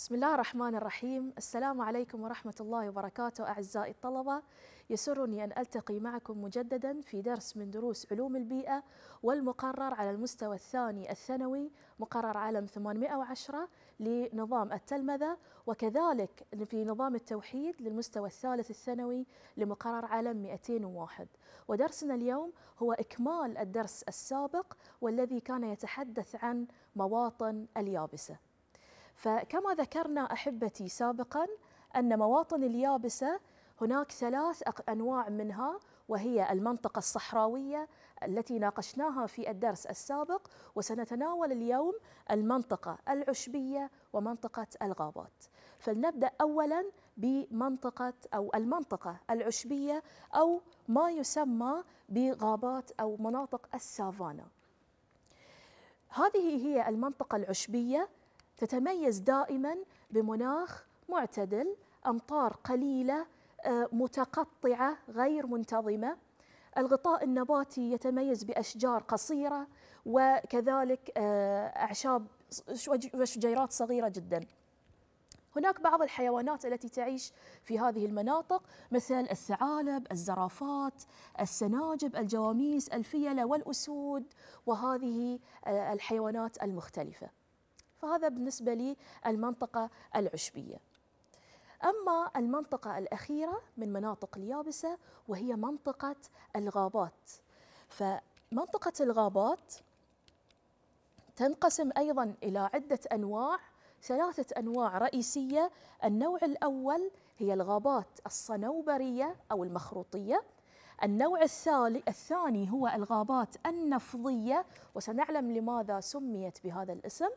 بسم الله الرحمن الرحيم السلام عليكم ورحمة الله وبركاته أعزائي الطلبة يسرني أن ألتقي معكم مجددا في درس من دروس علوم البيئة والمقرر على المستوى الثاني الثانوي مقرر علم 810 لنظام التلمذة وكذلك في نظام التوحيد للمستوى الثالث الثانوي لمقرر علم 201 ودرسنا اليوم هو إكمال الدرس السابق والذي كان يتحدث عن مواطن اليابسة فكما ذكرنا احبتي سابقا ان مواطن اليابسه هناك ثلاث انواع منها وهي المنطقه الصحراويه التي ناقشناها في الدرس السابق وسنتناول اليوم المنطقه العشبيه ومنطقه الغابات. فلنبدا اولا بمنطقه او المنطقه العشبيه او ما يسمى بغابات او مناطق السافانا. هذه هي المنطقه العشبيه تتميز دائما بمناخ معتدل امطار قليله آه، متقطعه غير منتظمه الغطاء النباتي يتميز باشجار قصيره وكذلك آه، اعشاب وشجيرات صغيره جدا هناك بعض الحيوانات التي تعيش في هذه المناطق مثل الثعالب، الزرافات، السناجب، الجواميس، الفيلة والأسود وهذه آه، الحيوانات المختلفة فهذا بالنسبة للمنطقة العشبية أما المنطقة الأخيرة من مناطق اليابسة وهي منطقة الغابات فمنطقة الغابات تنقسم أيضا إلى عدة أنواع ثلاثة أنواع رئيسية النوع الأول هي الغابات الصنوبرية أو المخروطية النوع الثاني هو الغابات النفضية وسنعلم لماذا سميت بهذا الاسم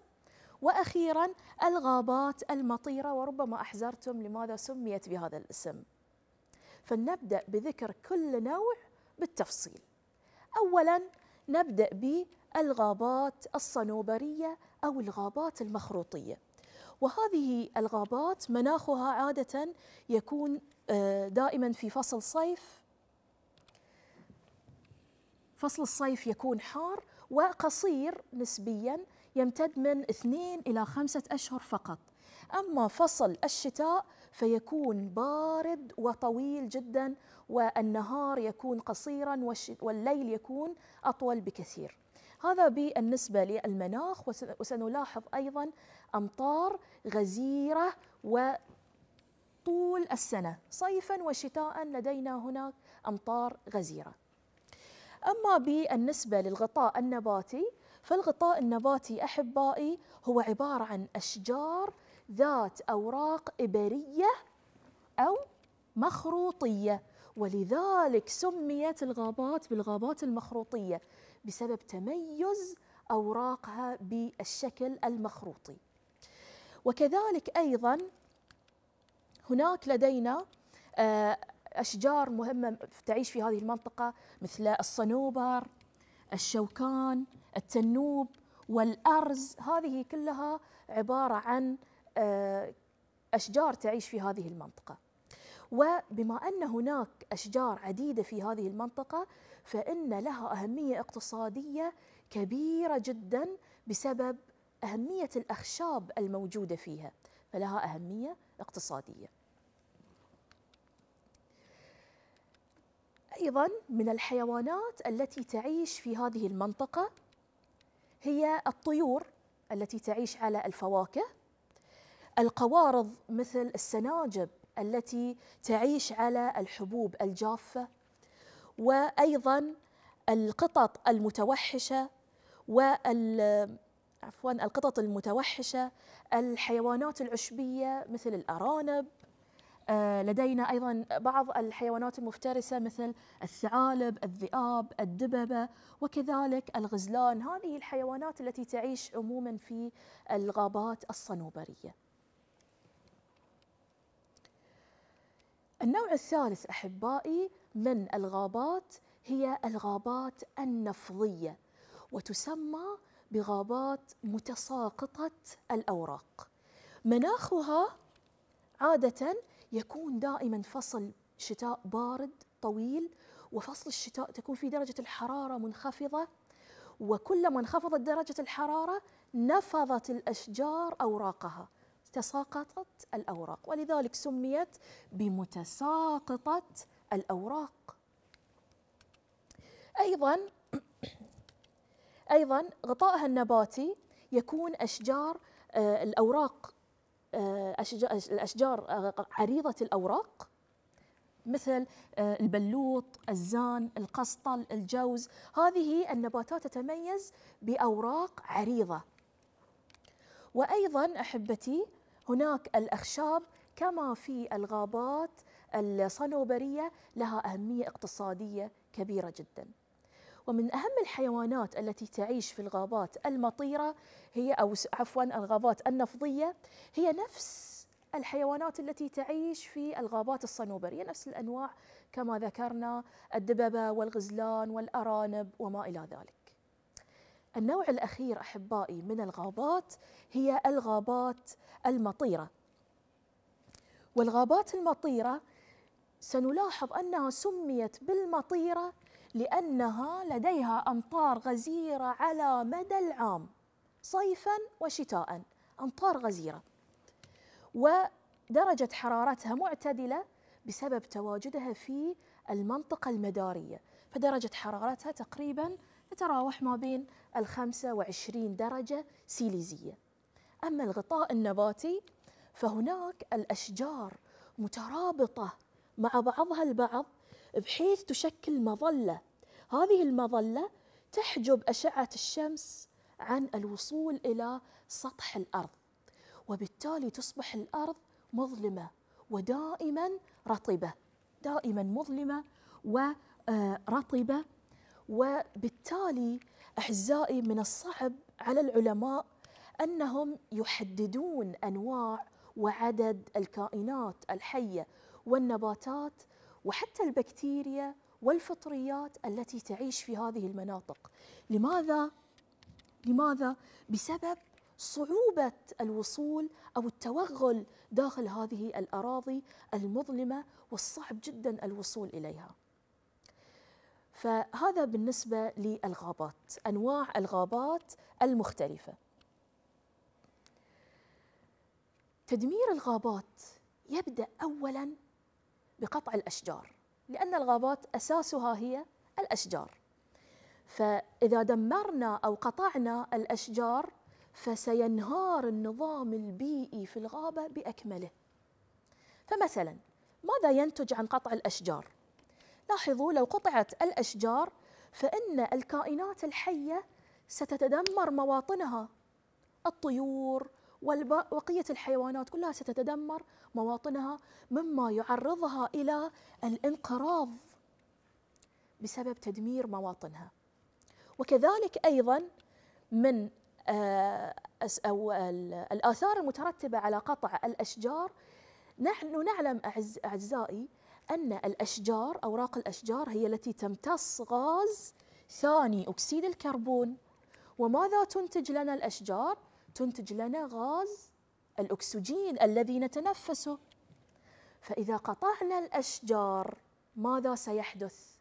واخيرا الغابات المطيره وربما احزرتم لماذا سميت بهذا الاسم. فلنبدا بذكر كل نوع بالتفصيل. اولا نبدا بالغابات الصنوبريه او الغابات المخروطيه. وهذه الغابات مناخها عاده يكون آه، دائما في فصل صيف فصل الصيف يكون حار وقصير نسبيا يمتد من اثنين إلى خمسة أشهر فقط أما فصل الشتاء فيكون بارد وطويل جدا والنهار يكون قصيرا والليل يكون أطول بكثير هذا بالنسبة للمناخ وسنلاحظ أيضا أمطار غزيرة وطول السنة صيفا وشتاء لدينا هناك أمطار غزيرة أما بالنسبة للغطاء النباتي فالغطاء النباتي أحبائي هو عبارة عن أشجار ذات أوراق إبرية أو مخروطية ولذلك سميت الغابات بالغابات المخروطية بسبب تميز أوراقها بالشكل المخروطي وكذلك أيضا هناك لدينا آه، أشجار مهمة تعيش في هذه المنطقة مثل الصنوبر الشوكان التنوب والأرز هذه كلها عبارة عن آه، أشجار تعيش في هذه المنطقة وبما أن هناك أشجار عديدة في هذه المنطقة فإن لها أهمية اقتصادية كبيرة جدا بسبب أهمية الأخشاب الموجودة فيها فلها أهمية اقتصادية أيضا من الحيوانات التي تعيش في هذه المنطقة هي الطيور التي تعيش على الفواكه القوارض مثل السناجب التي تعيش على الحبوب الجافة وأيضا القطط المتوحشة وال عفوا القطط المتوحشة الحيوانات العشبية مثل الأرانب آه، لدينا أيضا بعض الحيوانات المفترسة مثل الثعالب الذئاب الدببة وكذلك الغزلان هذه الحيوانات التي تعيش عموما في الغابات الصنوبرية النوع الثالث أحبائي من الغابات هي الغابات النفضية وتسمى بغابات متساقطة الأوراق مناخها عادة يكون دائما فصل شتاء بارد طويل وفصل الشتاء تكون في درجة الحرارة منخفضة وكلما انخفضت درجة الحرارة نفضت الأشجار أوراقها تساقطت الأوراق ولذلك سميت بمتساقطة الأوراق أيضا أيضا غطائها النباتي يكون أشجار آه، الأوراق آه، الأشجار آه، عريضة الأوراق مثل آه، البلوط، الزان، القسطل، الجوز، هذه النباتات تتميز بأوراق عريضة. وأيضا أحبتي هناك الأخشاب كما في الغابات الصنوبرية لها أهمية اقتصادية كبيرة جداً. ومن أهم الحيوانات التي تعيش في الغابات المطيرة هي أو عفوا الغابات النفضية هي نفس الحيوانات التي تعيش في الغابات الصنوبرية نفس الأنواع كما ذكرنا الدببة والغزلان والأرانب وما إلى ذلك النوع الأخير أحبائي من الغابات هي الغابات المطيرة والغابات المطيرة سنلاحظ أنها سميت بالمطيرة لأنها لديها أمطار غزيرة على مدى العام صيفا وشتاء أمطار غزيرة ودرجة حرارتها معتدلة بسبب تواجدها في المنطقة المدارية فدرجة حرارتها تقريبا تتراوح ما بين ال 25 درجة سيليزية أما الغطاء النباتي فهناك الأشجار مترابطة مع بعضها البعض بحيث تشكل مظلة هذه المظلة تحجب أشعة الشمس عن الوصول إلى سطح الأرض وبالتالي تصبح الأرض مظلمة ودائما رطبة دائما مظلمة ورطبة آه، وبالتالي أحزائي من الصعب على العلماء أنهم يحددون أنواع وعدد الكائنات الحية والنباتات وحتى البكتيريا والفطريات التي تعيش في هذه المناطق لماذا لماذا بسبب صعوبة الوصول أو التوغل داخل هذه الأراضي المظلمة والصعب جدا الوصول إليها فهذا بالنسبة للغابات أنواع الغابات المختلفة تدمير الغابات يبدأ أولا بقطع الأشجار لأن الغابات أساسها هي الأشجار فإذا دمرنا أو قطعنا الأشجار فسينهار النظام البيئي في الغابة بأكمله فمثلا ماذا ينتج عن قطع الأشجار؟ لاحظوا لو قطعت الأشجار فإن الكائنات الحية ستتدمر مواطنها الطيور وبقية الحيوانات كلها ستتدمر مواطنها مما يعرضها إلى الانقراض بسبب تدمير مواطنها وكذلك أيضا من آه، أو الآثار المترتبة على قطع الأشجار نحن نعلم أعزائي أن الأشجار أوراق الأشجار هي التي تمتص غاز ثاني أكسيد الكربون وماذا تنتج لنا الأشجار؟ تنتج لنا غاز الأكسجين الذي نتنفسه فإذا قطعنا الأشجار ماذا سيحدث؟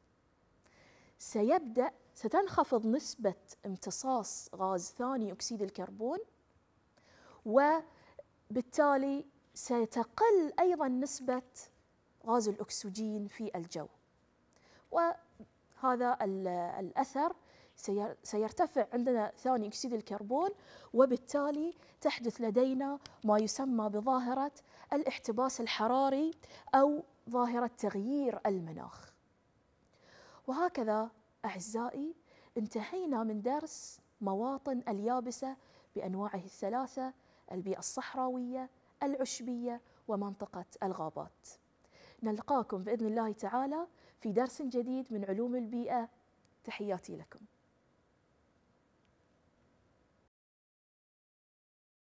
سيبدأ ستنخفض نسبة امتصاص غاز ثاني أكسيد الكربون وبالتالي ستقل أيضا نسبة غاز الأكسجين في الجو وهذا الأثر سيرتفع عندنا ثاني أكسيد الكربون وبالتالي تحدث لدينا ما يسمى بظاهرة الاحتباس الحراري أو ظاهرة تغيير المناخ وهكذا أعزائي انتهينا من درس مواطن اليابسة بأنواعه الثلاثة البيئة الصحراوية العشبية ومنطقة الغابات نلقاكم بإذن الله تعالى في درس جديد من علوم البيئة تحياتي لكم